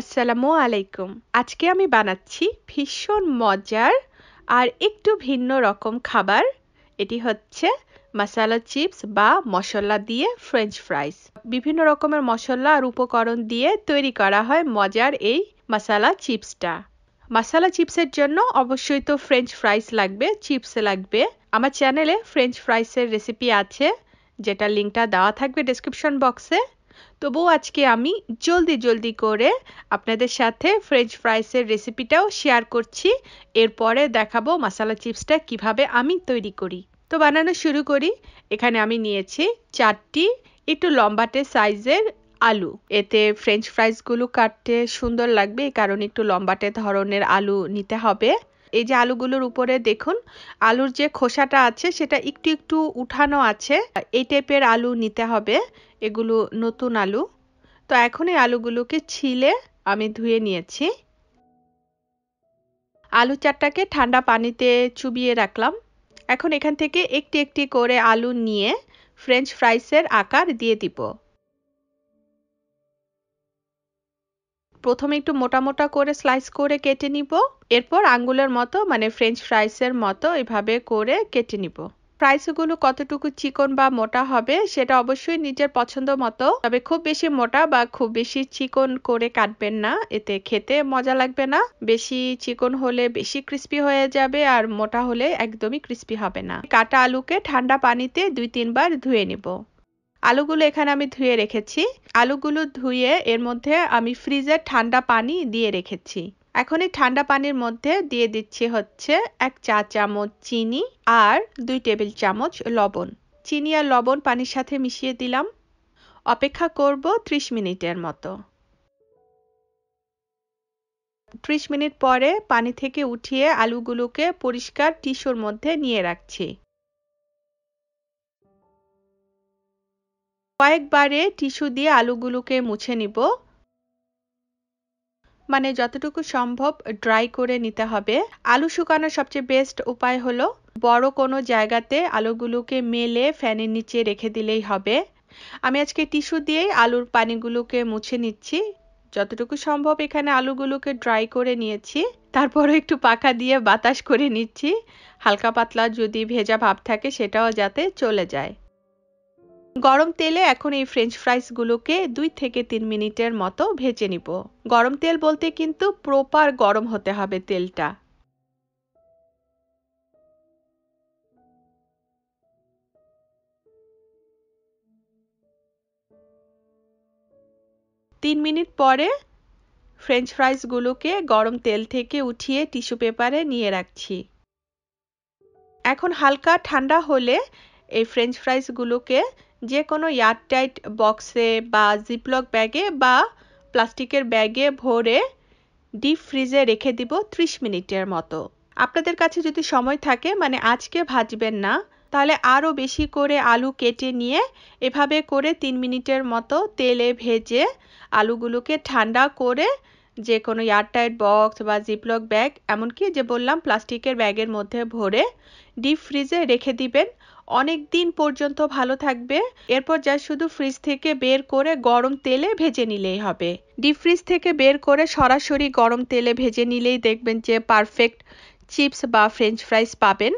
আসসালামু আলাইকুম আজকে আমি বানাচ্ছি ভীষণ মজার আর একটু ভিন্ন রকম খাবার এটি হচ্ছে মশালা চিপস বা মশলা দিয়ে ফ্রেঞ্চ ফ্রাইস বিভিন্ন রকমের মশলা আর উপকরণ দিয়ে তৈরি করা হয় মজার এই মশালা চিপসটা মশালা চিপসের জন্য অবশ্যই তো ফ্রেঞ্চ ফ্রাইস লাগবে চিপস লাগবে আমার চ্যানেলে ফ্রেঞ্চ ফ্রাইসের রেসিপি আছে যেটা লিঙ্কটা দেওয়া থাকবে ডেসক্রিপশন বক্সে তবুও আজকে আমি জলদি জলদি করে আপনাদের সাথে ফ্রেঞ্চ ফ্রাইসের রেসিপিটাও শেয়ার করছি এরপরে দেখাবো মশালা চিপসটা কিভাবে আমি তৈরি করি তো বানানো শুরু করি এখানে আমি নিয়েছি চারটি একটু লম্বাটে সাইজের আলু এতে ফ্রেঞ্চ ফ্রাইসগুলো কাটতে সুন্দর লাগবে এই কারণে একটু লম্বাটে ধরনের আলু নিতে হবে এই যে আলুগুলোর উপরে দেখুন আলুর যে খোসাটা আছে সেটা একটু একটু উঠানো আছে এই টাইপের আলু নিতে হবে এগুলো নতুন আলু তো এখন এই আলুগুলোকে ছিলে আমি ধুয়ে নিয়েছি আলু চারটাকে ঠান্ডা পানিতে চুবিয়ে রাখলাম এখন এখান থেকে একটি একটি করে আলু নিয়ে ফ্রেঞ্চ ফ্রাইসের আকার দিয়ে দিব প্রথমে একটু মোটা মোটা করে স্লাইস করে কেটে নিব এরপর আঙ্গুলের মতো মানে ফ্রেঞ্চ ফ্রাইসের মতো এভাবে করে কেটে নিব প্রাইসগুলো কতটুকু চিকন বা মোটা হবে সেটা অবশ্যই নিজের পছন্দ মতো তবে খুব বেশি মোটা বা খুব বেশি চিকন করে কাটবেন না এতে খেতে মজা লাগবে না বেশি চিকন হলে বেশি ক্রিস্পি হয়ে যাবে আর মোটা হলে একদমই ক্রিস্পি হবে না কাটা আলুকে ঠান্ডা পানিতে দুই তিনবার ধুয়ে নিব আলুগুলো এখানে আমি ধুয়ে রেখেছি আলুগুলো ধুয়ে এর মধ্যে আমি ফ্রিজে ঠান্ডা পানি দিয়ে রেখেছি এখনই ঠান্ডা পানির মধ্যে দিয়ে দিচ্ছি হচ্ছে এক চা চামচ চিনি আর দুই টেবিল চামচ লবণ চিনি আর লবণ পানির সাথে মিশিয়ে দিলাম অপেক্ষা করব 30 মিনিটের মতো 30 মিনিট পরে পানি থেকে উঠিয়ে আলুগুলোকে পরিষ্কার টিস্যুর মধ্যে নিয়ে রাখছি কয়েকবারে টিস্যু দিয়ে আলুগুলোকে মুছে নিব মানে যতটুকু সম্ভব ড্রাই করে নিতে হবে আলু শুকানোর সবচেয়ে বেস্ট উপায় হলো বড় কোনো জায়গাতে আলুগুলোকে মেলে ফ্যানের নিচে রেখে দিলেই হবে আমি আজকে টিস্যু দিয়েই আলুর পানিগুলোকে মুছে নিচ্ছি যতটুকু সম্ভব এখানে আলুগুলোকে ড্রাই করে নিয়েছি তারপরে একটু পাখা দিয়ে বাতাস করে নিচ্ছি হালকা পাতলা যদি ভেজা ভাব থাকে সেটাও যাতে চলে যায় গরম তেলে এখন এই ফ্রেঞ্চ ফ্রাইসগুলোকে দুই থেকে তিন মিনিটের মতো ভেজে নিব গরম তেল বলতে কিন্তু প্রপার গরম হতে হবে তেলটা তিন মিনিট পরে ফ্রেঞ্চ ফ্রাইসগুলোকে গরম তেল থেকে উঠিয়ে টিস্যু পেপারে নিয়ে রাখছি এখন হালকা ঠান্ডা হলে এই ফ্রেঞ্চ ফ্রাইসগুলোকে যে কোনো এয়ারটাইট বক্সে বা জিপলক ব্যাগে বা প্লাস্টিকের ব্যাগে ভরে ডিপ ফ্রিজে রেখে দিব ত্রিশ মিনিটের মতো আপনাদের কাছে যদি সময় থাকে মানে আজকে ভাজবেন না তাহলে আরও বেশি করে আলু কেটে নিয়ে এভাবে করে তিন মিনিটের মতো তেলে ভেজে আলুগুলোকে ঠান্ডা করে যে কোনো এয়ারটাইট বক্স বা জিপলক ব্যাগ এমনকি যে বললাম প্লাস্টিকের ব্যাগের মধ্যে ভরে ডিপ ফ্রিজে রেখে দিবেন অনেক দিন পর্যন্ত ভালো থাকবে এরপর যা শুধু ফ্রিজ থেকে বের করে গরম তেলে ভেজে নিলেই হবে ডিপ ফ্রিজ থেকে বের করে সরাসরি গরম তেলে ভেজে নিলেই দেখবেন যে পারফেক্ট চিপস বা ফ্রেঞ্চ ফ্রাইস পাবেন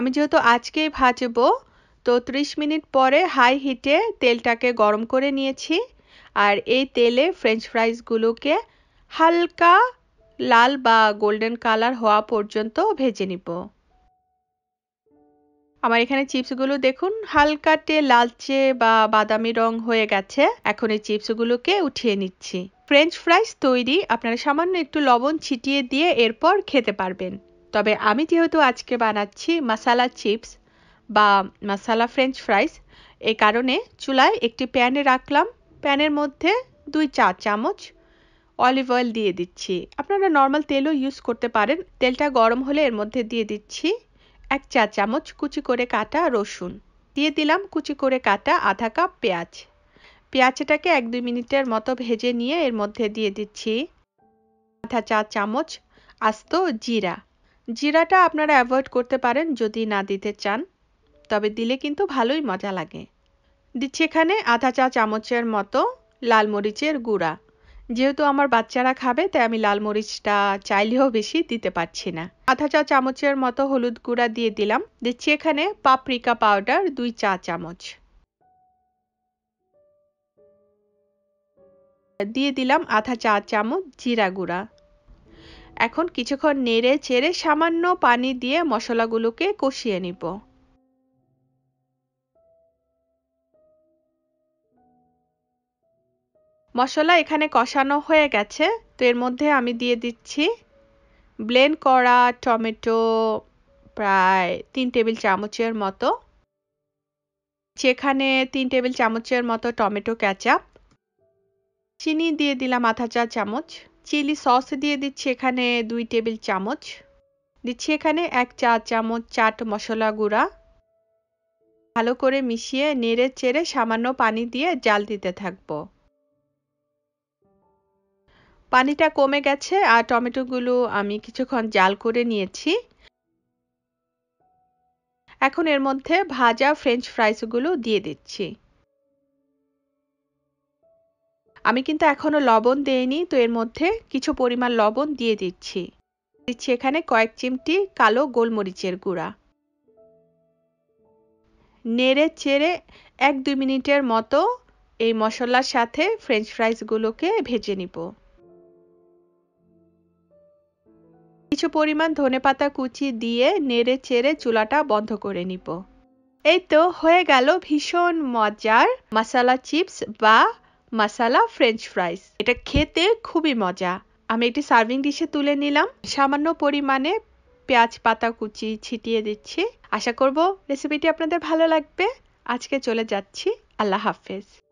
আমি যেহেতু আজকেই ভাজবো তো ত্রিশ মিনিট পরে হাই হিটে তেলটাকে গরম করে নিয়েছি আর এই তেলে ফ্রেঞ্চ ফ্রাইসগুলোকে হালকা লাল বা গোল্ডেন কালার হওয়া পর্যন্ত ভেজে নিব আমার এখানে চিপসগুলো দেখুন হালকাটে লালচে বা বাদামি রং হয়ে গেছে এখন এই চিপসগুলোকে উঠিয়ে নিচ্ছি ফ্রেঞ্চ ফ্রাইস তৈরি আপনারা সামান্য একটু লবণ ছিটিয়ে দিয়ে এরপর খেতে পারবেন তবে আমি যেহেতু আজকে বানাচ্ছি মশালা চিপস বা মশালা ফ্রেঞ্চ ফ্রাইস এই কারণে চুলায় একটি প্যানে রাখলাম প্যানের মধ্যে দুই চা চামচ অলিভ অয়েল দিয়ে দিচ্ছি আপনারা নর্মাল তেলও ইউজ করতে পারেন তেলটা গরম হলে এর মধ্যে দিয়ে দিচ্ছি এক চা চামচ কুচি করে কাটা রসুন দিয়ে দিলাম কুচি করে কাটা আধা কাপ পেঁয়াজ পেঁয়াজটাকে এক দুই মিনিটের মতো ভেজে নিয়ে এর মধ্যে দিয়ে দিচ্ছি আধা চা চামচ আস্ত জিরা জিরাটা আপনারা অ্যাভয়েড করতে পারেন যদি না দিতে চান তবে দিলে কিন্তু ভালোই মজা লাগে দিচ্ছি এখানে আধা চা চামচের মতো লাল মরিচের গুঁড়া যেহেতু আমার বাচ্চারা খাবে তাই আমি লাল মরিচটা চাইলেও বেশি দিতে পারছি না আধা চা চামচের মতো হলুদ গুঁড়া দিয়ে দিলাম দিচ্ছি এখানে পাপরিকা পাউডার দুই চা চামচ দিয়ে দিলাম আধা চা চামচ জিরা গুঁড়া এখন কিছুক্ষণ নেড়ে চেড়ে সামান্য পানি দিয়ে মশলাগুলোকে কষিয়ে নিব মশলা এখানে কষানো হয়ে গেছে তো এর মধ্যে আমি দিয়ে দিচ্ছি ব্লেন্ড করা টমেটো প্রায় তিন টেবিল চামচের মতো সেখানে তিন টেবিল চামচের মতো টমেটো ক্যাচাপ চিনি দিয়ে দিলাম আধা চা চামচ চিলি সস দিয়ে দিচ্ছি এখানে দুই টেবিল চামচ দিচ্ছি এখানে এক চা চামচ চাট মশলা গুঁড়া ভালো করে মিশিয়ে নেড়ে চেড়ে সামান্য পানি দিয়ে জাল দিতে থাকবো পানিটা কমে গেছে আর টমেটোগুলো আমি কিছুক্ষণ জাল করে নিয়েছি এখন এর মধ্যে ভাজা ফ্রেঞ্চ ফ্রাইসগুলো দিয়ে দিচ্ছি আমি কিন্তু এখনও লবণ দেইনি তো এর মধ্যে কিছু পরিমাণ লবণ দিয়ে দিচ্ছি দিচ্ছি এখানে কয়েক চিমটি কালো গোলমরিচের গুঁড়া নেড়ে চেড়ে এক দুই মিনিটের মতো এই মশলার সাথে ফ্রেঞ্চ ফ্রাইসগুলোকে ভেজে নিব কিছু পরিমাণ ধনেপাতা কুচি দিয়ে নেড়ে চেড়ে চুলাটা বন্ধ করে নিব এই তো হয়ে গেল ভীষণ মজার মাসালা চিপস বা মাসালা ফ্রেঞ্চ ফ্রাইস এটা খেতে খুবই মজা আমি একটি সার্ভিং ডিশে তুলে নিলাম সামান্য পরিমাণে পেঁয়াজ পাতা কুচি ছিটিয়ে দিচ্ছি আশা করব রেসিপিটি আপনাদের ভালো লাগবে আজকে চলে যাচ্ছি আল্লাহ হাফেজ